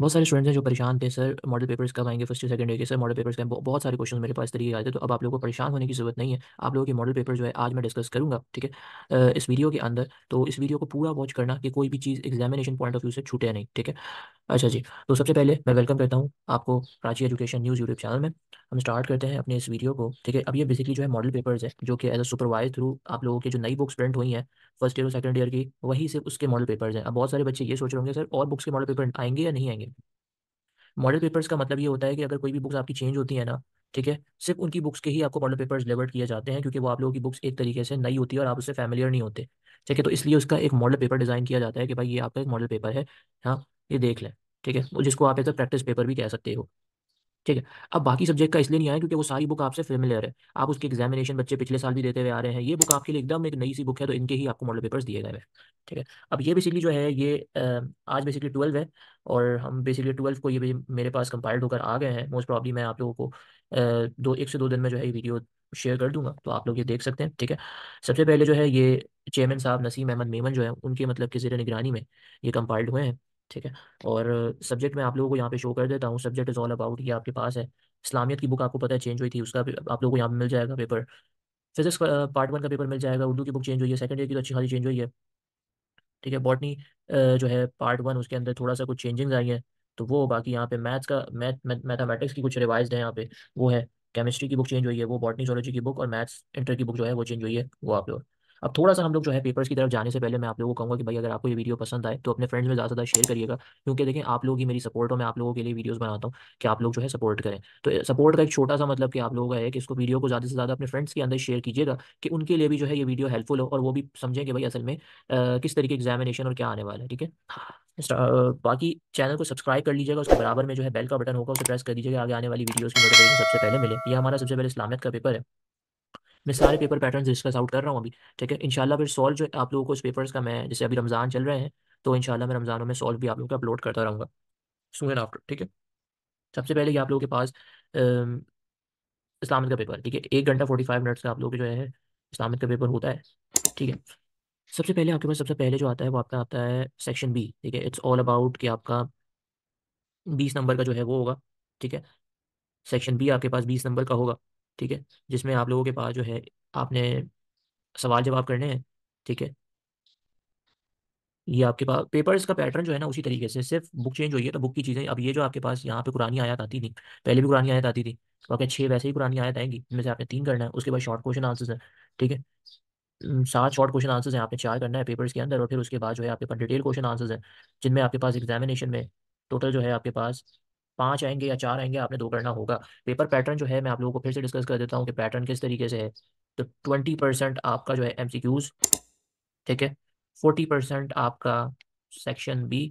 बहुत सारे स्टूडेंट्स हैं जो परेशान थे सर मॉडल पेपर्स कब आएंगे फर्स्ट सेकंड डे के सर मॉडल पेपर्स के बहुत सारे क्वेश्चन मेरे पास तरीके आए थे तो अब आप लोगों को परेशान होने की जरूरत नहीं है आप लोगों के मॉडल पेपर जो है आज मैं डिस्कस करूंगा ठीक है इस वीडियो के अंदर तो इस वीडियो को पूरा वॉच करना कि कोई भी चीज़ एग्जामिनेशन पॉइंट ऑफ व्यू से छूटे नहीं ठीक है अच्छा जी तो सबसे पहले मैं वेलकम करता हूँ आपको Prachi education news YouTube channel में हम स्टार्ट करते हैं अपने इस वीडियो को ठीक है अब ये बेसिकली जो है मॉडल पेपर्स है जो कि एज अ सुपरवाइज थ्रू आप लोगों की जो नई बुक्स प्रिंट हुई हैं फर्स्ट ईयर और सेकंड ईयर की वही सिर्फ उसके मॉडल पेपर्स हैं अब बहुत सारे बच्चे ये सोच रहे होंगे सर और बुक्स के मॉडल पेपर आएंगे या नहीं आएंगे जाएंगे मॉडल पेपर्स का मतलब ये होता है कि अगर कोई भी बुक्स आपकी चेंज होती है ना ठीक है सिर्फ उनकी बुक्स के ही आपको मॉडल पेपर्स डिलीवर किए जाते हैं क्योंकि वो आप लोगों की बुक्स एक तरीके से नई होती है और आप उससे फैमिलियर नहीं होते ठीक है तो इसलिए उसका एक मॉडल पेपर डिज़ाइन किया जाता है कि भाई ये आपका एक मॉडल पेपर है हाँ ये देख लें ठीक है जिसको आप एज अ प्रैक्टिस पेपर भी कह सकते हो ठीक है अब बाकी सब्जेक्ट का इसलिए नहीं आया क्योंकि वो सारी बुक आपसे फेमिलियर है आप उसके एग्जामिनेशन बच्चे पिछले साल भी देते हुए आ रहे हैं ये बुक आपके लिए एकदम एक नई सी बुक है तो इनके ही आपको मॉडल पेपर्स दिए गए हैं ठीक है अब ये बेसिकली जो है ये आज बेसिकली ट्वेल्व है और हम बेसिकली ट्वेल्व को ये मेरे पास कंपाइल्ड होकर आ गए हैं मोस्ट प्रॉब्ली मैं आप लोगों को दो एक से दो दिन में जो है ये वीडियो शेयर कर दूंगा तो आप लोग ये देख सकते हैं ठीक है सबसे पहले जो है ये चेयरमैन साहब नसीम अहमद मेमन जो है उनके मतलब के जेर निगरानी में ये कंपाइल्ड हुए हैं ठीक है और सब्जेक्ट मैं आप लोगों को यहाँ पे शो कर देता हूँ सब्जेक्ट इज़ ऑल अबाउट ये आपके पास है इस्लामियत की बुक आपको पता है चेंज हुई थी उसका आप लोगों को यहाँ पे मिल जाएगा पेपर फिजिक्स पार्ट वन का पेपर uh, मिल जाएगा उर्दू की बुक चेंज हुई है सेकंड ईयर की तो अच्छी खासी चेंज हुई है ठीक है बॉटनी uh, जो है पार्ट वन उसके अंदर थोड़ा सा कुछ चेंजिंग आई है तो वो बाकी यहाँ पे मैथ्स का मैथ मैथमेटिक्स की कुछ रिवाइज है यहाँ पे वो है केमिस्ट्री की बुक चेंज हुई है वो बॉटनी जोलॉजी की बुक और मैथ्स इंटर की बुक जो है वो चेंज हुई है वो आप लोग अब थोड़ा सा हम लोग जो है पेपर्स की तरफ जाने से पहले मैं आप लोगों को कहूँगा कि भाई अगर आपको ये वीडियो पसंद आए तो अपने फ्रेंड्स में ज़्यादा से ज़्यादा शेयर करिएगा क्योंकि देखें आप लोग ही मेरी सपोर्ट हो मैं आप लोगों के लिए वीडियोज़ बनाता हूँ कि आप लोग जो है सपोर्ट करें तो सपोर्ट का एक छोटा सा मतलब कि आप लोगों का है कि इसको वीडियो को ज़्यादा से ज़्यादा अपने फ्रेंड्स के अंदर शेयर कीजिएगा कि उनके लिए भी जो है ये वीडियो हेल्पफुल हो और वो भी समझें कि भाई असल में किस तरीके एग्जामिनेशन और क्या आने वाला है ठीक है बाकी चैनल को सब्सक्राइब कर लीजिएगा उसके बराबर में जो है बेल का बटन होगा उसे प्रेस कर दीजिएगा आगे आने वाली वीडियोस की नोटिफिकेशन सबसे पहले मिले ये हमारा सबसे पहले इस्लामियत का पेपर है मैं सारे पेपर पैटर्न डिस्कस आउट कर रहा हूँ अभी ठीक है इनशाला फिर सॉल्व जो आप लोगों को उस पेपर्स का मैं जैसे अभी रमज़ान चल रहे हैं तो इनशाला मैं रमज़ानों में सॉल्व भी आप लोगों को अपलोड करता रहूँगा सून आफ्टर ठीक है सबसे पहले ये आप लोगों के पास इस्लामिक का पेपर ठीक है एक घंटा फोर्टी फाइव मिनट्स का आप लोग जो है इस्लामिक का पेपर होता है ठीक है सबसे पहले आपके पास सबसे पहले जो आता है वो आपका आता है सेक्शन बी ठीक है इट्स ऑल अबाउट कि आपका बीस नंबर का जो है वो होगा ठीक है सेक्शन बी आपके पास बीस नंबर का होगा ठीक है जिसमें आप लोगों के पास जो है आपने सवाल जवाब करने हैं ठीक है ये आपके पास पेपर्स का पैटर्न जो है ना उसी तरीके से सिर्फ बुक चेंज हुई है तो बुक की चीज़ें अब ये जो आपके पास यहाँ पे पुरानी आयत आती थी पहले भी पुरानी आयत आती थी ओके तो छह छः वैसे ही पुरानी आयत आएंगी इनमें से आपने तीन करना है उसके बाद शॉर्ट क्वेश्चन आंसर्स है ठीक है सात शॉर्ट क्वेश्चन आंसर्स हैं आपने चार करना है पेपर्स के अंदर और फिर उसके बाद जो है आपके पास डिटेल क्वेश्चन आंसर्स हैं जिनमें आपके पास एग्जामिनेशन में टोटल जो है आपके पास पांच आएंगे या चार आएंगे आपने दो करना होगा पेपर पैटर्न जो है मैं आप लोगों को फिर से डिस्कस कर देता हूँ कि पैटर्न किस तरीके से है तो ट्वेंटी परसेंट आपका जो है एम सी क्यूज़ ठीक है फोर्टी परसेंट आपका सेक्शन बी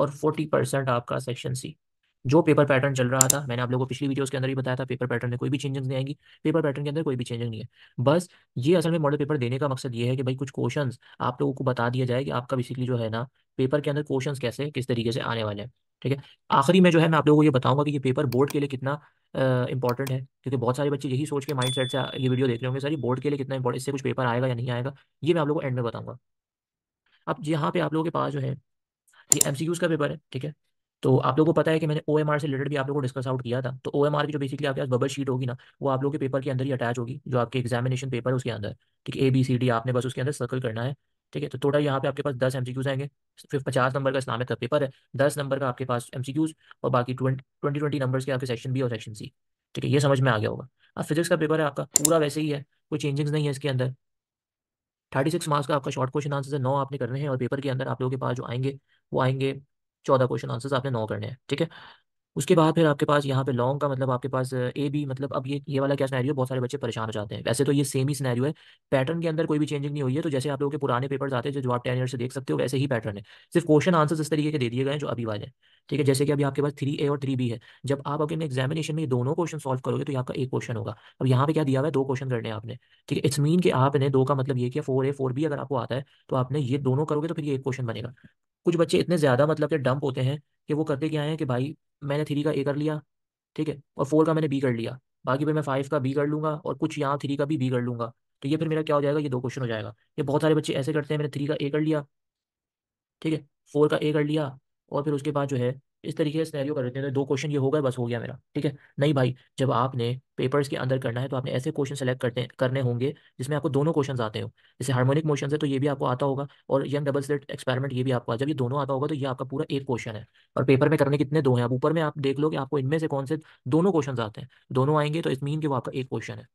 और फोर्टी परसेंट आपका सेक्शन सी जो पेपर पैटर्न चल रहा था मैंने आप लोगों को पिछली वीडियोस के अंदर ही बताया था पेपर पैटर्न में कोई भी चेंजेस नहीं आएंगी पेपर पैटर्न के अंदर कोई भी चेंजिंग नहीं है बस ये असल में मॉडल पेपर देने का मकसद ये है कि भाई कुछ क्वेश्चन आप लोगों को बता दिया जाए कि आपका बेसिकली जो है ना पेपर के अंदर क्वेश्चन कैसे किस तरीके से आने वाले हैं ठीक है आखिरी में जो है मैं आप लोगों को ये बताऊंगा कि ये पेपर बोर्ड के लिए कितना इंपॉर्टेंट है क्योंकि बहुत सारे बच्चे यही सोच के माइंड सेट से ये वीडियो देख रहे होंगे सर ये बोर्ड के लिए कितना इंपॉर्टेंट इससे कुछ पेपर आएगा या नहीं आएगा ये मैं आप लोगों को एंड में बताऊंगा अब यहाँ पे आप लोगों के पास जो है ये एमसीक्यूज का पेपर है ठीक है तो आप लोगों को पता है कि मैंने ओ से रिलेटेड भी आप लोगों को डिस्कस आउट किया था तो ओ की जो बेसिकली आपके पास बबल शीट होगी ना वो आप लोगों के पेपर के अंदर ही अटैच होगी जो आपके एग्जामिनेशन पेपर है उसके अंदर ठीक है ए बी सी डी आपने बस उसके अंदर सर्कल करना है ठीक है तो टोटल यहाँ पे आपके पास दस क्यूज आएंगे फिर पचास नंबर का इस्लामिक का पेपर है दस नंबर का आपके पास क्यूज़ और बाकी ट्वेंटी ट्वेंटी ट्वेंटी नंबर के आपके सेक्शन बी और सेक्शन सी ठीक है ये समझ में आ गया होगा अब फिजिक्स का पेपर है आपका पूरा वैसे ही है कोई चेंजिंग्स नहीं है इसके अंदर थर्टी सिक्स मार्क्स का आपका शॉर्ट क्वेश्चन आंसर है नौ आपने करने हैं और पेपर के अंदर आप लोगों के पास जो आएंगे वो आएंगे चौदह क्वेश्चन आंसर आपने नौ करने हैं ठीक है उसके बाद फिर आपके पास यहाँ पे लॉन्ग का मतलब आपके पास ए बी मतलब अब ये ये वाला क्या सिनेरियो बहुत सारे बच्चे परेशान हो जाते हैं वैसे तो ये सेम ही सिनेरियो है पैटर्न के अंदर कोई भी चेंजिंग नहीं हुई है तो जैसे आप लोगों के पुराने पेपर्स आते हैं जो आप टेन ईयर से देख सकते हो वैसे ही पैटर्न है सिर्फ क्वेश्चन आंसर इस तरीके के दे दिए गए हैं जो अभी वाले ठीक है जैसे कि अभी आपके पास थ्री ए और थ्री बी है जब आप अपने एग्जामिनेशन में दोनों क्वेश्चन सॉल्व करोगे तो आपका एक क्वेश्चन होगा अब यहाँ पे क्या दिया हुआ है दो क्वेश्चन करने आपने ठीक है इट्स मीन कि आपने दो का मतलब ये किया फोर ए फोर बी अगर आपको आता है तो आपने ये दोनों करोगे तो फिर ये एक क्वेश्चन बनेगा कुछ बच्चे इतने ज्यादा मतलब के डंप होते हैं कि वो करते क्या है कि भाई मैंने थ्री का ए कर लिया ठीक है और फोर का मैंने बी कर लिया बाकी फिर मैं फाइव का बी कर लूंगा और कुछ यहाँ थ्री का भी बी कर लूंगा तो ये फिर मेरा क्या हो जाएगा ये दो क्वेश्चन हो जाएगा ये बहुत सारे बच्चे ऐसे करते हैं मैंने थ्री का ए कर लिया ठीक है फोर का ए कर लिया और फिर उसके बाद जो है इस तरीके से कर देते हैं तो दो क्वेश्चन ये होगा बस हो गया मेरा ठीक है नहीं भाई जब आपने पेपर्स के अंदर करना है तो आपने ऐसे क्वेश्चन सेलेक्ट करते करने होंगे जिसमें आपको दोनों क्वेश्चन आते हो जैसे हार्मोनिक मोशन है तो ये भी आपको आता होगा और यंग डबल सेट एक्सपेरिमेंट ये भी आपको जब ये दोनों आता होगा तो ये आपका पूरा एक क्वेश्चन है और पेपर में करने कितने दो हैं आप ऊपर में आप देख लो कि आपको इनमें से कौन से दोनों क्वेश्चन आते हैं दोनों आएंगे तो इस मीन के वो आपका एक क्वेश्चन है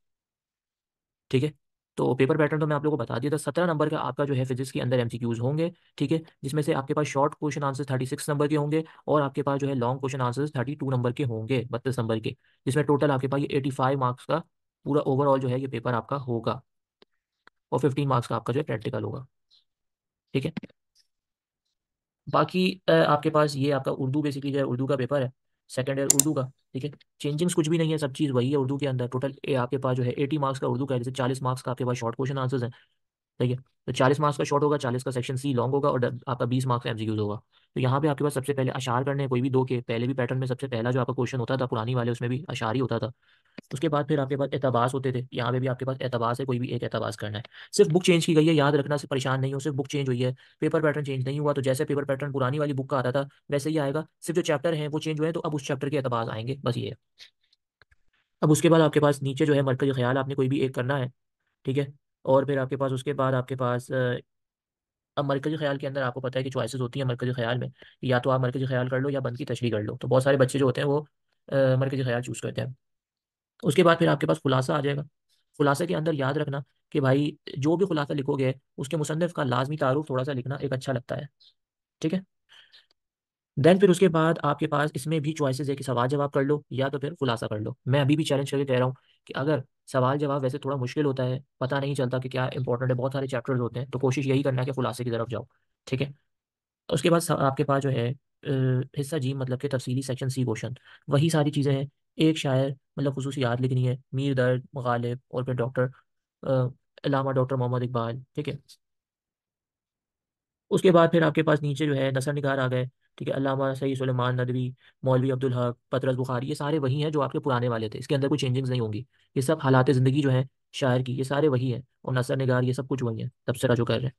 ठीक है तो पेपर पैटर्न तो मैं आप लोगों को बता दिया था सत्रह नंबर का आपका जो है फिजिक्स के अंदर एमसीक्यूज होंगे ठीक है जिसमें से आपके पास short question answer thirty six number के होंगे और आपके पास जो है long question answer thirty two number के होंगे बत्तीस नंबर के जिसमें टोटल आपके पास एटी फाइव मार्क्स का पूरा ओवरऑल जो है ये पेपर आपका होगा और फिफ्टीन मार्क्स का आपका जो है प्रैक्टिकल होगा ठीक है बाकी आपके पास ये आपका उर्दू बेसिकली जो है उर्दू का पेपर है सेकेंड ईयर उर्दू का ठीक है चेंजिंग्स कुछ भी नहीं है सब चीज़ वही है उर्दू के अंदर टोटल ए आपके पास जो है एटी मार्क्स का उर्दू का जैसे चालीस मार्क्स का आपके पास शॉर्ट क्वेश्चन आंसर्स है ठीक है तो चालीस मार्क्स का शॉर्ट होगा चालीस का सेक्शन सी लॉन्ग होगा और आपका बीस मार्क्स एम होगा तो यहाँ पे आपके पास सबसे पहले अशार करने कोई भी दो के पहले भी पैटर्न में सबसे पहला जो आपका क्वेश्चन होता था पुरानी वाले उसमें भी अशार ही होता था उसके बाद फिर आपके पास एतबाज होते थे यहाँ पे भी आपके पास एतबाज है कोई भी एक एतबाज करना है सिर्फ बुक चेंज की गई है याद रखना से परेशान नहीं हो सिर्फ बुक चेंज हुई है पेपर पैटर्न चेंज नहीं हुआ तो जैसे पेपर पैटर्न पुरानी वाली बुक का आता था वैसे ही आएगा सिर्फ जो चैप्टर है वो चेंज हुए तो अब उस चैप्टर के एतबाज आएंगे बस ये अब उसके बाद आपके पास नीचे जो है मरकजी ख्याल आपने कोई भी एक करना है ठीक है और फिर आपके पास उसके बाद आपके पास अब मरकजी ख्याल के अंदर आपको पता है कि चॉइसेस होती हैं मरकजी ख्याल में या तो आप मरकजी ख्याल कर लो या बंद की तशरी कर लो तो बहुत सारे बच्चे जो होते हैं वो मरकजी ख्याल चूज़ करते हैं उसके बाद फिर आपके पास खुलासा आ जाएगा खुलासे के अंदर याद रखना कि भाई जो भी खुलासा लिखोगे उसके मुसनफ़ का लाजमी तारुफ थोड़ा सा लिखना एक अच्छा लगता है ठीक है देन फिर उसके बाद आपके पास इसमें भी चॉइसेस है कि सवाल जवाब कर लो या तो फिर खुलासा कर लो मैं अभी भी चैलेंज करके कह रहा हूँ कि अगर सवाल जवाब वैसे थोड़ा मुश्किल होता है पता नहीं चलता कि क्या इंपॉर्टेंट है बहुत सारे चैप्टर्स होते हैं तो कोशिश यही करना है कि खुलासे की तरफ जाओ ठीक है उसके बाद आपके पास जो है हिस्सा जी मतलब के तफसीली सेक्शन सी क्वेश्चन वही सारी चीज़ें हैं एक शायर मतलब खसूसियात लिखनी है मीर दर्द गालिब और फिर डॉक्टर अलामा डॉक्टर मोहम्मद इकबाल ठीक है उसके बाद फिर आपके पास नीचे जो है नसर निगार आ गए ठीक है अलामा सही सुलेमान नदवी मौलवी अब्दुल हक पतरस बुखारी ये सारे वही हैं जो आपके पुराने वाले थे इसके अंदर कोई चेंजिंग्स नहीं होंगी ये सब हालात ज़िंदगी जो है शायर की ये सारे वही है और नसर निगार ये सब कुछ वही है तबसरा जो कर रहे हैं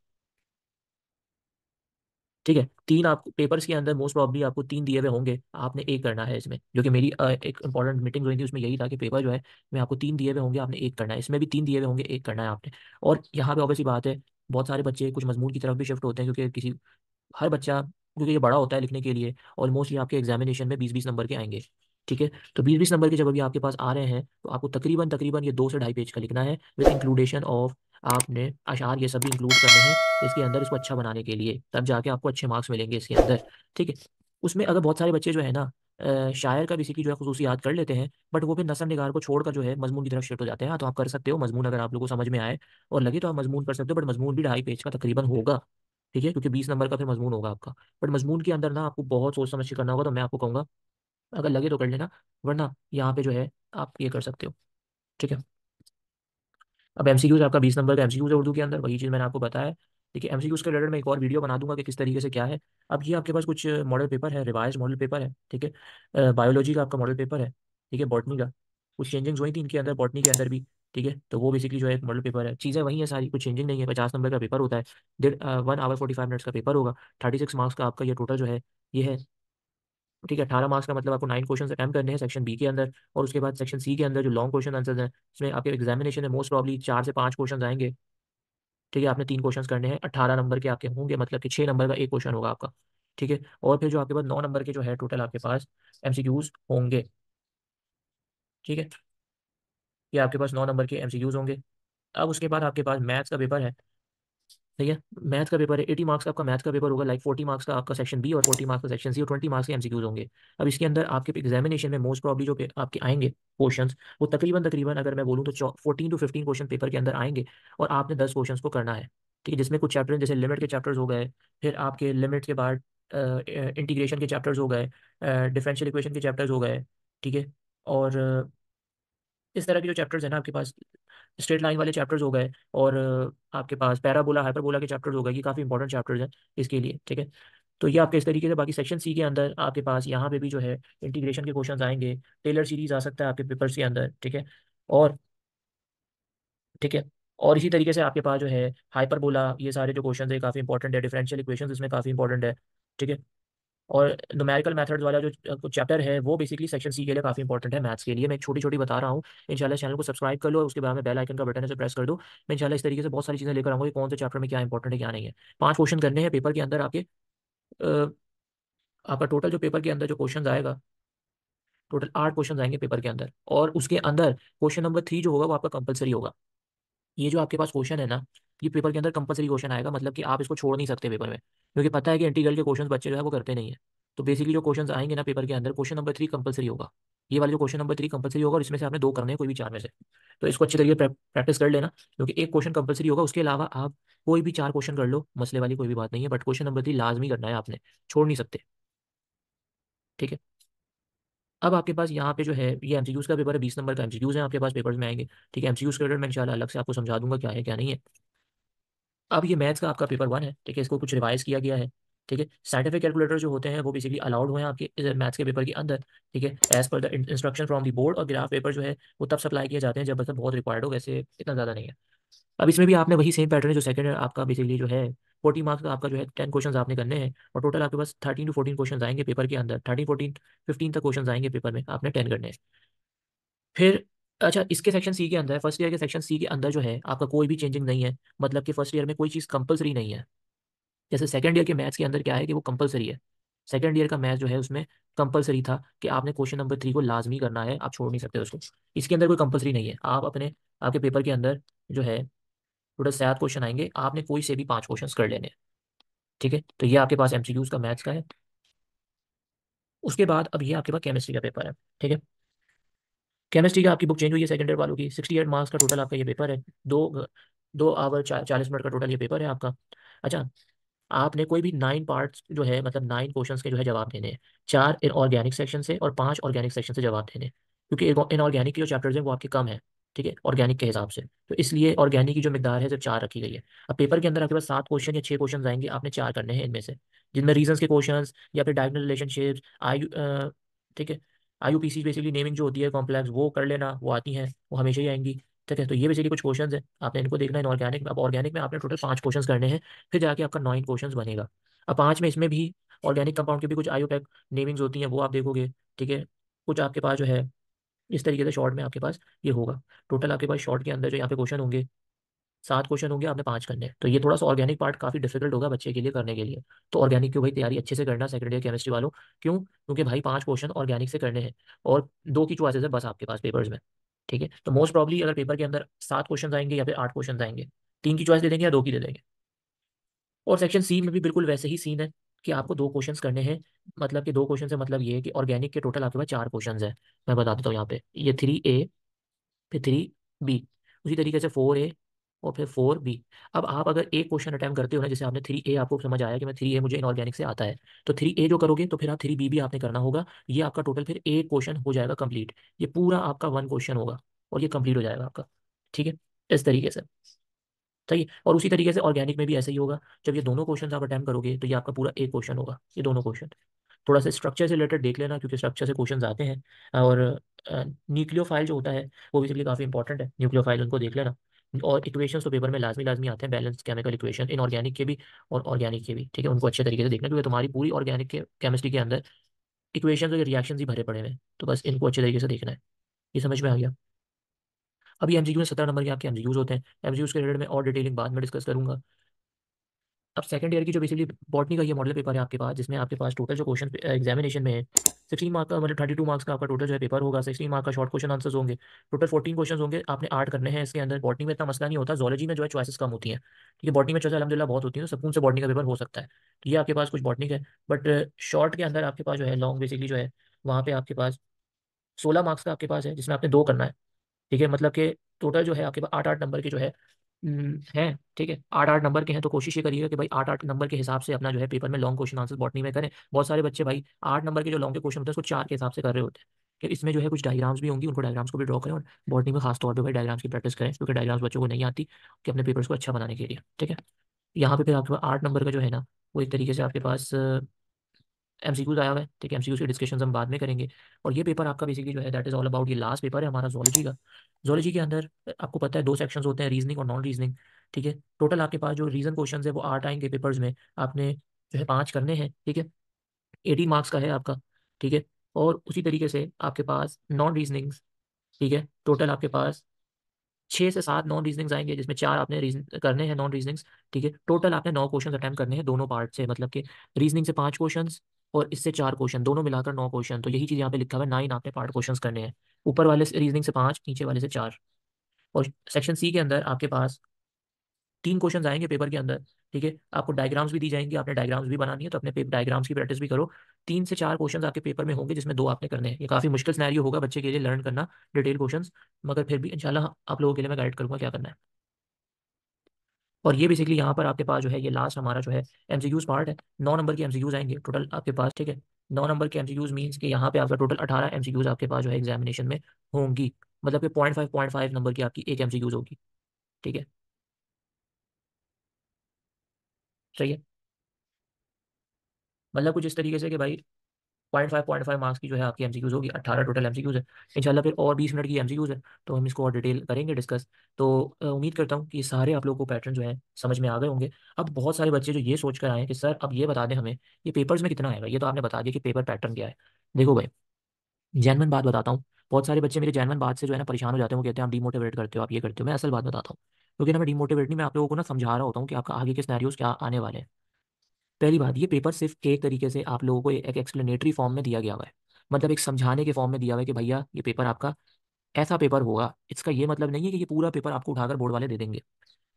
ठीक है तीन आप पेपर्स के अंदर मोस्ट प्रॉब्ली आपको तीन दिए हुए होंगे आपने एक करना है इसमें जो कि मेरी एक इंपॉर्टेंट मीटिंग हुई थी उसमें यही था कि पेपर जो है मैं आपको तीन दिए हुए होंगे आपने एक करना है इसमें भी तीन दिए हुए होंगे एक करना है आपने और यहाँ पे ऑब्वियसली बात है बहुत सारे बच्चे कुछ मजमून की तरफ भी शिफ्ट होते हैं क्योंकि किसी हर बच्चा क्योंकि ये बड़ा होता है लिखने के लिए ऑलमोस्टली ये आपके एग्जामिनेशन में बीस बीस नंबर के आएंगे ठीक है तो बीस बीस नंबर के जब अभी आपके पास आ रहे हैं तो आपको तकरीबन तकरीबन ये दो से ढाई पेज का लिखना है विद इंक्लूडेशन ऑफ आपने अशार ये सभी इंक्लूड करने हैं इसके अंदर इसको अच्छा बनाने के लिए तब जाके आपको अच्छे मार्क्स मिलेंगे इसके अंदर ठीक है उसमें अगर बहुत सारे बच्चे जो है ना शायर का भी की जो है खसूसियात कर लेते हैं बट वो फिर नसर निगार को छोड़कर जो है मजमून की तरफ शिफ्ट हो जाते हैं हाँ, तो आप कर सकते हो मजमून अगर आप लोगों को समझ में आए और लगे तो आप मजमून कर सकते हो बट मजमून भी ढाई पेज का तकरीबन होगा ठीक है क्योंकि बीस नंबर का फिर मजमून होगा आपका बट मजमून के अंदर ना आपको बहुत सोच समझ करना होगा तो मैं आपको कहूँगा अगर लगे तो कर लेना वरना यहाँ पे जो है आप ये कर सकते हो ठीक है अब एम सी क्यूज आपका बीस नंबर का क्यूज है उर्दू के अंदर वही चीज़ मैंने आपको बताया देखिए क्यूज के रिलेटेड मैं एक और वीडियो बना दूंगा कि किस तरीके से क्या है अब ये आपके पास कुछ मॉडल पेपर है रिवाइज मॉडल पेपर है ठीक है बायोलॉजी का आपका मॉडल पेपर है ठीक है बॉटनी का कुछ चेंजिंग्स हुई थी इनके अंदर बॉटनी के अंदर भी ठीक है तो वो बेसिकली जो है एक मॉडल पेपर है चीज़ें वही है सारी कुछ चेंजिंग नहीं है पचास नंबर का पेपर होता है डेढ़ one hour forty five minutes का पेपर होगा थर्टी सिक्स मार्क्स का आपका ये टोटल जो है ये है ठीक है अठारह मार्क्स का मतलब आपको नाइन क्वेश्चन अटैम्प करने हैं सेक्शन बी के अंदर और उसके बाद सेक्शन सी के अंदर जो लॉन्ग क्वेश्चन आंसर हैं उसमें आपके एग्जामिनेशन में मोस्ट प्रॉब्ली चार से पाँच क्वेश्चन आएंगे ठीक है आपने तीन क्वेश्चन करने हैं अठारह नंबर के आपके होंगे मतलब कि छः नंबर का एक क्वेश्चन होगा आपका ठीक है और फिर जो आपके पास नौ नंबर के जो है टोटल आपके पास एम होंगे ठीक है ये आपके पास नौ नंबर के एम होंगे अब उसके बाद आपके पास मैथ्स का पेपर है ठीक है मैथ का पेपर है एटी मार्क्स का आपका मैथ का पेपर होगा लाइक फोर्टी मार्क्स का आपका सेक्शन बी और फोर्टी मार्क्स का सेक्शन सी और ट्वेंटी मार्क्स के एमसीक्यूज होंगे अब इसके अंदर आपके एग्जामिनेशन में मोस्ट प्रॉब्ली जो आपके आएंगे क्वेश्चन वो तकरीबन तकरीबन अगर मैं बोलूँ तो fourteen to fifteen question paper के अंदर आएंगे और आपने दस क्वेश्चन को करना है ठीक है जिसमें कुछ चैप्टर जैसे लिमिट के चैप्टर्स हो गए फिर आपके लिमिट के बाद इंटीग्रेशन के चैप्टर्स हो गए डिफरेंशियल इक्वेशन के चैप्टर्स हो गए ठीक है और इस तरह के जो चैप्टर्स हैं ना आपके पास स्ट्रेट लाइन वाले चैप्टर्स हो गए और आपके पास पैराबोला हाइपरबोला के चैप्टर्स हो गए ये काफ़ी इंपॉर्टेंट चैप्टर्स हैं इसके लिए ठीक है तो ये आपके इस तरीके से बाकी सेक्शन सी के अंदर आपके पास यहाँ पे भी जो है इंटीग्रेशन के क्वेश्चन आएंगे टेलर सीरीज आ सकता है आपके पेपर्स के अंदर ठीक है और ठीक है और इसी तरीके से आपके पास जो है हाइपरबोला ये सारे जो क्वेश्चन है काफ़ी इंपॉर्टेंट है डिफरेंशियल इक्वेशन इसमें काफ़ी इंपॉर्टेंट है ठीक है और नुमेरिकल मेथड्स वाला जो चैप्टर है वो बेसिकली सेक्शन सी के लिए काफ़ी इंपॉर्टेंट है मैथ्स के लिए मैं छोटी छोटी बता रहा हूँ इंशाल्लाह चैनल को सब्सक्राइब कर लो उसके बाद में बेल आइकन का बटन से प्रेस कर दो मैं इंशाल्लाह इस तरीके से बहुत सारी चीज़ें लेकर आऊंगा कौन से चैप्टर में क्या इंपॉर्टेंट है क्या नहीं है पांच क्वेश्चन करने हैं पेपर के अंदर आपके आपका टोटल जो पेपर के अंदर जो क्वेश्चन आएगा टोटल आठ क्वेश्चन आएंगे पेपर के अंदर और उसके अंदर क्वेश्चन नंबर थ्री जो होगा वो आपका कंपलसरी होगा ये जो आपके पास क्वेश्चन है ना ये पेपर के अंदर कंपलसरी क्वेश्चन आएगा मतलब कि आप इसको छोड़ नहीं सकते पेपर में क्योंकि पता है कि इंटीग्रल के क्वेश्चन बच्चे जो है वो करते नहीं है तो बेसिकली जो क्वेश्चन आएंगे ना पेपर के अंदर क्वेश्चन नंबर थ्री कंपलसरी होगा ये वाले जो क्वेश्चन नंबर थ्री कंपलसरी होगा और इसमें से आपने दो करने हैं कोई भी चार में से तो इसको अच्छी तरीके प्रैक्टिस कर लेना क्योंकि एक क्वेश्चन कंपलसरी होगा उसके अलावा आप कोई भी चार क्वेश्चन कर लो मसले वाली कोई भी बात नहीं है बट क्वेश्चन नंबर थ्री लाजमी करना है आपने छोड़ नहीं सकते ठीक है अब आपके पास यहाँ पे जो है ये एमसीक्यूज का पेपर है बीस नंबर का एमसीक्यूज है आपके पास पेपर में आएंगे ठीक है एमसीक्यूज के रिलेटेड मैं इन अलग से आपको समझा दूंगा क्या है क्या नहीं है अब ये मैथ्स का आपका पेपर वन है ठीक है इसको कुछ रिवाइज किया गया है ठीक है साइंटिफिक कैलकुलेटर जो होते हैं वो बेसिकली अलाउड हुए हैं आपके मैथ्स के पेपर के अंदर ठीक है as per the instruction from the board और ग्राफ पेपर जो है वो तब सप्लाई किए जाते हैं जब मतलब बहुत रिक्वायर्ड हो वैसे इतना ज़्यादा नहीं है अब इसमें भी आपने वही सेम पैटर्न है जो सेकंड है आपका बेसिकली जो है फोर्टी मार्क्स का आपका जो है टेन क्वेश्चन आपने करने हैं और टोटल आपके पास थर्टीन टू फोर्टीन क्वेश्चन आएंगे पेपर के अंदर थर्टीन फोर्टीन फिफ्टीन तक क्वेश्चन आएंगे पेपर में आपने टेन करने हैं फिर अच्छा इसके सेक्शन सी के अंदर फर्स्ट ईयर के सेक्शन सी के अंदर जो है आपका कोई भी चेंजिंग नहीं है मतलब कि फर्स्ट ईयर में कोई चीज़ कंपलसरी नहीं है जैसे सेकेंड ईयर के मैथ्स के अंदर क्या है कि वो कंपलसरी है सेकेंड ईयर का मैथ जो है उसमें कंपलसरी था कि आपने क्वेश्चन नंबर थ्री को लाजमी करना है आप छोड़ नहीं सकते उसको इसके अंदर कोई कंपलसरी नहीं है आप अपने आपके पेपर के अंदर जो है टोटल सात क्वेश्चन आएंगे आपने कोई से भी पाँच क्वेश्चन कर लेने ठीक है तो ये आपके पास एम का मैथ्स का है उसके बाद अब ये आपके पास केमिस्ट्री का पेपर है ठीक है केमिस्ट्री का आपकी बुक चेंज हुई है सेकेंड ईयर वालों की सिक्सटी एट मार्क्स का टोटल आपका ये पेपर है दो दो आवर चा, चालीस मिनट का टोटल ये पेपर है आपका अच्छा आपने कोई भी नाइन पार्ट्स जो है मतलब नाइन क्वेश्चंस के जो है जवाब देने हैं चार इनऑर्गेनिक सेक्शन से और पांच ऑर्गेनिक सेक्शन से जवाब देने क्योंकि इनऑर्गेनिक के जो चैप्टर्स हैं वो आपके कम है ठीक है ऑर्गेनिक के हिसाब से तो इसलिए ऑर्गेनिक की जो मिकदार है सिर्फ चार रखी गई है अब पेपर के अंदर आपके पास सात क्वेश्चन या छह क्वेश्चन आएंगे आपने चार करने हैं इनमें से जिनमें रीजन के क्वेश्चन या फिर डायगनल रिलेशनशिप्स आई ठीक है आई बेसिकली नेमिंग जो होती है कॉम्प्लेक्स वो कर लेना वो आती हैं वो हमेशा ही आएंगी ठीक है तो ये बेसिकली कुछ क्वेश्चन है आपने इनको देखना है ऑर्गेनिक में अब ऑर्गेनिक में आपने टोटल पाँच क्वेश्चन करने हैं फिर जाके आपका नाइन क्वेश्चन बनेगा अब पाँच में इसमें भी ऑर्गेनिक कंपाउंड के भी कुछ आयोपैक नेमिंग्स होती हैं वो आप देखोगे ठीक है कुछ आपके पास जो है इस तरीके से शॉर्ट में आपके पास ये होगा टोटल आपके पास शॉर्ट के अंदर जो यहाँ पे क्वेश्चन होंगे सात क्वेश्चन होंगे आपने पांच करने तो ये थोड़ा सा ऑर्गेनिक पार्ट काफी डिफिकल्ट होगा बच्चे के लिए करने के लिए तो ऑर्गेनिक की भाई तैयारी अच्छे से करना सेकंड ईयर केमिस्ट्री वालों क्यों क्योंकि भाई पांच क्वेश्चन ऑर्गेनिक से करने हैं और दो की चॉइसेस है बस आपके पास पेपर्स में ठीक है तो मोस्ट प्रॉब्ली अगर पेपर के अंदर सात क्वेश्चन आएंगे या फिर आठ क्वेश्चन आएंगे तीन की चॉइस दे देंगे या दो की दे देंगे और सेक्शन सी में भी बिल्कुल वैसे ही सीन है कि आपको दो क्वेश्चंस करने हैं मतलब कि दो क्वेश्चन से मतलब ये है कि ऑर्गेनिक के टोटल आपके पास चार क्वेश्चंस हैं मैं बता देता हूँ यहाँ पे ये थ्री ए फिर थ्री बी उसी तरीके से फोर ए और फिर फोर बी अब आप अगर एक क्वेश्चन अटैम्प करते हो ना जैसे आपने थ्री ए आपको समझ आया कि मैं थ्री ए मुझे इनऑर्गेनिक से आता है तो थ्री ए जो करोगे तो फिर आप थ्री बी भी आपने करना होगा ये आपका टोटल फिर एक क्वेश्चन हो जाएगा कंप्लीट ये पूरा आपका वन क्वेश्चन होगा और ये कंप्लीट हो जाएगा आपका ठीक है इस तरीके से सही है और उसी तरीके से ऑर्गेनिक में भी ऐसा ही होगा जब ये दोनों क्वेश्चन आप अटैम्प करोगे तो ये आपका पूरा एक क्वेश्चन होगा ये दोनों क्वेश्चन थोड़ा सा स्ट्रक्चर से रिलेटेड देख लेना क्योंकि स्ट्रक्चर से क्वेश्चंस आते हैं और न्यूक्लियोफाइल जो होता है वो बेसिकली काफ़ी इंपॉर्टेंट है न्यूक्लियोफाइल उनको देख लेना और इक्वेशन तो पेपर में लाजमी लाजमी आते हैं balance chemical equation inorganic के भी और ऑर्गेनिक के भी ठीक है उनको अच्छे तरीके से देखना क्योंकि तुम्हारी पूरी ऑर्गेनिक के केमिस्ट्री के अंदर इक्वेशन और रिएक्शन ही भरे पड़े हैं तो बस इनको अच्छे तरीके से देखना है ये समझ में आ गया अभी एम जी में सत्रह नंबर के आपके एम जी होते हैं एम जी के रिलेटेड में और डिटेलिंग बाद में डिस्कस करूंगा अब सेकंड ईयर की जो बेसिकली बॉटनी का ये मॉडल पेपर है आपके पास जिसमें आपके पास टोटल जो क्वेश्चन एग्जामिनेशन में है सिक्सटी मार्क का मतलब थर्टी टू मार्क्स का आपका टोटल जो है पेपर होगा सिक्सटी मार्क का शॉर्ट क्वेश्चन आंसर्स होंगे टोटल फोर्टीन क्वेश्चन होंगे आपने आठ करने हैं इसके अंदर बॉटनी में इतना मसला नहीं होता जोलॉजी में जो है चॉइसिस कम होती है ठीक है बॉटनी में चॉइस अलमदिल्ला बहुत होती है तो सकून से बॉटनी का पेपर हो सकता है तो ये आपके पास कुछ बॉटनी है बट शॉर्ट के अंदर आपके पास जो है लॉन्ग बेसिकली जो है वहाँ पे आपके पास सोलह मार्क्स का आपके पास है जिसमें आपने दो करना है ठीक है मतलब कि टोटल जो है आपके पास आठ आठ नंबर के जो है हम्म, हैं ठीक है आठ आठ नंबर के हैं तो कोशिश ये करिएगा कि भाई आठ आठ नंबर के हिसाब से अपना जो है पेपर में लॉन्ग क्वेश्चन आंसर बॉटनी में करें बहुत सारे बच्चे भाई आठ नंबर के जो लॉन्ग के क्वेश्चन होते हैं उसको चार के हिसाब से कर रहे होते हैं कि इसमें जो है कुछ डायग्राम्स भी होंगी उनको डायग्राम्स को भी ड्रॉ करें और बॉटनी में खास तौर भाई डायग्राम्स की प्रैक्टिस करें क्योंकि डायग्राम्स बच्चों को नहीं आती कि अपने पेपर्स को अच्छा बनाने के लिए ठीक है यहाँ पे फिर आपके पास आठ नंबर का जो है ना वो एक तरीके से आपके पास एम सी क्यूज आया हुआ है ठीक है एम सी क्यूज की डिस्कशन हम बाद में करेंगे और ये पेपर आपका बेसिकली जो है दैट इज ऑल अबाउट ये लास्ट पेपर है हमारा जोलॉजी का जोलॉजी के अंदर आपको पता है दो सेक्शन होते हैं रीजनिंग और नॉन रीजनिंग ठीक है टोटल आपके पास जो रीजन क्वेश्चन है वो आठ आएंगे पेपर में आपने जो है पाँच करने हैं ठीक है एटी मार्क्स का है आपका ठीक है और उसी तरीके से आपके पास नॉन रीजनिंग ठीक है टोटल आपके पास छः से सात नॉन रीजनिंग्स आएंगे जिसमें चार आपने रीजन करने हैं नॉन रीजनिंग्स ठीक है टोटल आपने नौ क्वेश्चन अटैम्प्ट करने हैं दोनों पार्ट से मतलब कि रीजनिंग से पांच क्वेश्चन और इससे चार क्वेश्चन दोनों मिलाकर नौ क्वेश्चन तो यही चीज़ यहाँ पे लिखा हुआ है नाइन आपने पार्ट क्वेश्चन करने हैं ऊपर वाले से रीजनिंग से पाँच नीचे वाले से चार और सेक्शन सी के अंदर आपके पास तीन क्वेश्चन आएंगे पेपर के अंदर ठीक है आपको डायग्राम्स भी दी जाएंगी आपने डायग्राम्स भी बनानी है तो अपने डायग्राम्स की प्रैक्टिस भी करो तीन से चार क्वेश्चन आपके पेपर में होंगे जिसमें दो आपने करने हैं ये काफ़ी मुश्किल स्नैरियो होगा बच्चे के लिए लर्न करना डिटेल क्वेश्चन मगर फिर भी इंशाल्लाह आप लोगों के लिए मैं गाइड करूँगा क्या करना है और ये बेसिकली यहाँ पर आपके पास जो है ये लास्ट हमारा जो है एम सी यूज़ पार्ट है नौ नंबर के एम सी यूज़ आएंगे टोटल आपके पास ठीक है नौ नंबर के एम सी यूज़ मीन्स कि यहाँ पे आपका टोटल अठारह एम सी यूज़ आपके पास जो है एग्जामिनेशन में होंगी मतलब कि point five point five number की आपकी एक एम सी यूज़ होगी ठीक है सही है मतलब कुछ इस तरीके से कि भाई point five point five marks की जो है आपकी एमसीक्यूज होगी अठारह टोटल एमसीक्यूज है इंशाल्लाह फिर और बीस मिनट की एमसीक्यूज है तो हम इसको और डिटेल करेंगे डिस्कस तो उम्मीद करता हूँ कि सारे आप लोगों को पैटर्न जो है समझ में आ गए होंगे अब बहुत सारे बच्चे जो ये सोच कर आए हैं कि सर अब ये बता दें हमें ये पेपर्स में कितना आएगा ये तो आपने बता दिया कि पेपर पैटर्न क्या है देखो भाई जैनमन बात बताता हूँ बहुत सारे बच्चे मेरे जैनमन बात से जो है ना परेशान हो जाते हैं वो कहते हैं आप डीमोटिवेट करते हो आप ये करते हो मैं असल बात बताता हूँ क्योंकि ना मैं डीमोटिवेट नहीं मैं आप लोगों को ना समझा रहा होता हूँ कि आपका आगे के स्नैरियोज क्या आने वाले हैं पहली बात ये पेपर सिर्फ एक तरीके से आप लोगों को एक एक्सप्लेनेटरी फॉर्म में दिया गया हुआ है मतलब एक समझाने के फॉर्म में दिया हुआ है कि भैया ये पेपर आपका ऐसा पेपर होगा इसका ये मतलब नहीं है कि ये पूरा पेपर आपको उठाकर बोर्ड वाले दे देंगे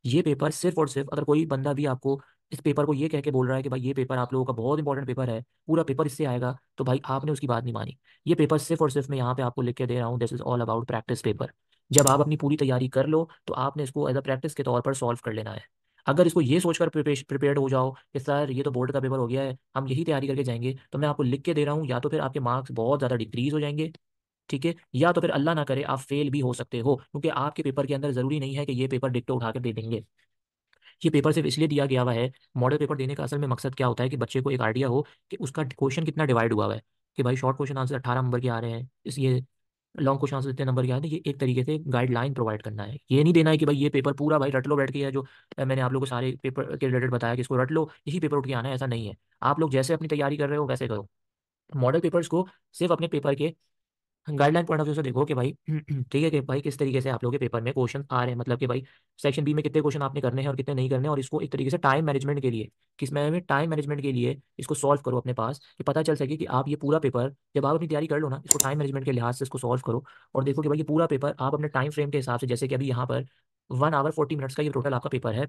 ये पेपर सिर्फ और सिर्फ अगर कोई बंदा भी आपको इस पेपर को ये कह के बोल रहा है कि भाई ये पेपर आप लोगों का बहुत इंपॉर्टेंट पेपर है पूरा पेपर इससे आएगा तो भाई आपने उसकी बात नहीं मानी ये पेपर सिर्फ और सिर्फ मैं यहाँ पे आपको लिख के दे रहा हूँ this is all about practice paper जब आप अपनी पूरी तैयारी कर लो तो आपने इसको एज अ प्रैक्टिस के तौर पर सॉल्व कर लेना है अगर इसको ये सोचकर प्रिपेयर हो जाओ कि सर ये तो बोर्ड का पेपर हो गया है हम यही तैयारी करके जाएंगे तो मैं आपको लिख के दे रहा हूँ या तो फिर आपके मार्क्स बहुत ज़्यादा डिक्रीज हो जाएंगे ठीक है या तो फिर अल्लाह ना करे आप फेल भी हो सकते हो क्योंकि आपके पेपर के अंदर ज़रूरी नहीं है कि ये पेपर डिक्टो उठा कर दे देंगे ये पेपर सिर्फ इसलिए दिया गया हुआ है मॉडल पेपर देने का असल में मकसद क्या होता है कि बच्चे को एक आइडिया हो कि उसका क्वेश्चन कितना डिवाइड हुआ हुआ है कि भाई शॉर्ट क्वेश्चन आंसर अठारह नंबर के आ रहे हैं इस ये लॉन्ग क्वेश्चन आंसर देते नंबर क्या है ये एक तरीके से गाइडलाइन प्रोवाइड करना है ये नहीं देना है कि भाई ये पेपर पूरा भाई रट लो बैठ के या जो मैंने आप लोगों को सारे पेपर के रिलेटेड बताया कि इसको रट लो यही पेपर उठ के आना है ऐसा नहीं है आप लोग जैसे अपनी तैयारी कर रहे हो वैसे करो मॉडल पेपर्स को सिर्फ अपने पेपर के गाइडलाइन पॉइंट ऑफ व्यू से देखो कि भाई ठीक है कि भाई किस तरीके से आप लोगों के पेपर में क्वेश्चन आ रहे हैं मतलब कि भाई सेक्शन बी में कितने क्वेश्चन आपने करने हैं और कितने नहीं करने हैं और इसको एक तरीके से टाइम मैनेजमेंट के लिए किस मैं टाइम मैनेजमेंट के लिए इसको सॉल्व करो अपने पास कि पता चल सके कि आप ये पूरा पेपर जब आप अपनी तैयारी कर लो ना इसको टाइम मैनेजमेंट के लिहाज से इसको सॉल्व करो और देखो कि भाई ये पूरा पेपर आप अपने टाइम फ्रेम के हिसाब से जैसे कि अभी यहाँ पर वन आवर फोर्टी मिनट्स का ये टोटल आपका पेपर है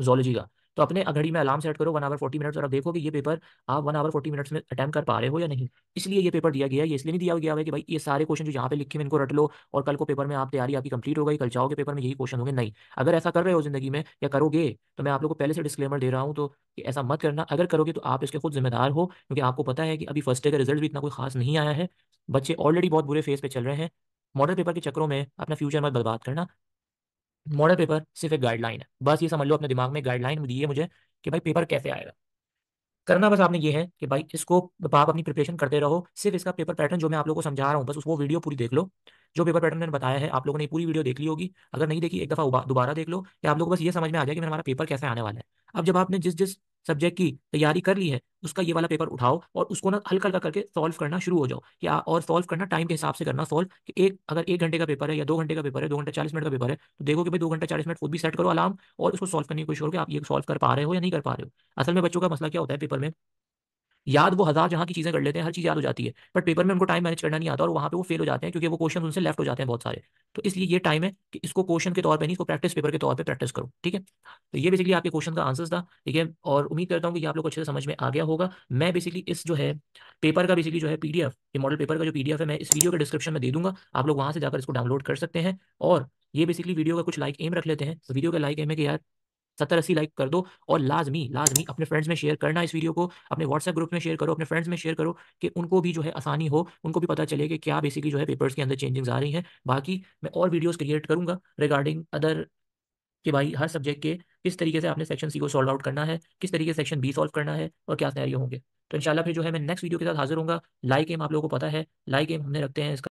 जोलॉजी का तो अपने घड़ी में अलार्म सेट करो वन आवर फोर्टी मिनट्स और आप देखोगे ये पेपर आप वन आवर फोर्टी मिनट्स में अटैम्प कर पा रहे हो या नहीं इसलिए ये पेपर दिया गया है ये इसलिए नहीं दिया गया है कि भाई ये सारे क्वेश्चन जो यहाँ पे लिखे हैं इनको रट लो और कल को पेपर में आप तैयारी आपकी कंप्लीट हो गई कल जाओगे पेपर में यही क्वेश्चन होंगे नहीं अगर ऐसा कर रहे हो जिंदगी में या करोगे तो मैं आप लोग को पहले से डिस्क्लेमर दे रहा हूँ तो ऐसा मत करना अगर करोगे तो आप इसके खुद जिम्मेदार हो क्योंकि आपको पता है कि अभी फर्स्ट डे का रिजल्ट भी इतना कोई खास नहीं आया है बच्चे ऑलरेडी बहुत बुरे फेस पे चल रहे हैं मॉडल पेपर के चक्रों में अपना फ्यूचर मत बर्बाद करना मॉडल पेपर सिर्फ एक गाइडलाइन है बस ये समझ लो अपने दिमाग में गाइडलाइन दी है मुझे कि भाई पेपर कैसे आएगा करना बस आपने ये है कि भाई इसको आप अपनी प्रिपरेशन करते रहो सिर्फ इसका पेपर पैटर्न जो मैं आप लोगों को समझा रहा हूँ बस वो वीडियो पूरी देख लो जो पेपर पैटर्न मैंने बताया है आप लोगों ने पूरी वीडियो देख ली होगी अगर नहीं देखी एक दफा दोबारा देख लो या आप लोग बस ये समझ में आ जाए कि हमारा पेपर कैसे आने वाला है अब जब आपने जिस जिस सब्जेक्ट की तैयारी कर ली है उसका ये वाला पेपर उठाओ और उसको ना हल्का हल्का करके सॉल्व करना शुरू हो जाओ या और सॉल्व करना टाइम के हिसाब से करना सॉल्व कि एक अगर एक घंटे का पेपर है या दो घंटे का पेपर है दो घंटे चालीस मिनट का पेपर है तो देखो कि भाई दो घंटे चालीस मिनट खुद भी सेट करो अलार्म और उसको सॉल्व करने की कोशिश करो कि आप ये सॉल्व कर पा रहे हो या नहीं कर पा रहे हो असल में बच्चों का मसला क्या होता है पेपर में याद वो हज़ार जहाँ की चीज़ें कर लेते हैं हर चीज़ याद हो जाती है बट पेपर में उनको टाइम मैनेज करना नहीं आता और वहाँ पे वो फेल हो जाते हैं क्योंकि वो क्वेश्चन उनसे लेफ्ट हो जाते हैं बहुत सारे तो इसलिए ये टाइम है कि इसको क्वेश्चन के तौर पर नहीं इसको प्रैक्टिस पेपर के तौर पर प्रैक्टिस करो ठीक है तो ये बेसिकली आपके क्वेश्चन का आंसर था ठीक है और उम्मीद करता हूँ कि आप लोग अच्छे से समझ में आ गया होगा मैं बेसिकली इस जो है पेपर का बेसिकली जो है पीडीएफ ये मॉडल पेपर का जो पीडीएफ है मैं इस वीडियो के डिस्क्रिप्शन में दे दूंगा आप लोग वहाँ से जाकर इसको डाउनलोड कर सकते हैं और ये बेसिकली वीडियो का कुछ लाइक एम रख लेते हैं वीडियो का लाइक एम है कि यार सत्तर अस्सी लाइक कर दो और लाजमी लाजमी अपने फ्रेंड्स में शेयर करना इस वीडियो को अपने व्हाट्सएप ग्रुप में शेयर करो अपने फ्रेंड्स में शेयर करो कि उनको भी जो है आसानी हो उनको भी पता चले कि क्या बेसिकली जो है पेपर्स के अंदर चेंजिंग्स आ रही हैं बाकी मैं और वीडियोज़ क्रिएट करूँगा रिगार्डिंग अदर कि भाई हर सब्जेक्ट के किस तरीके से आपने सेक्शन सी को सॉल्व आउट करना है किस तरीके से सेक्शन बी सॉल्व करना है और क्या तैयारी होंगे तो इंशाल्लाह फिर जो है मैं नेक्स्ट वीडियो के साथ हाजिर होऊंगा लाइक एम आप लोगों को पता है लाइक एम हमने रखते हैं इसका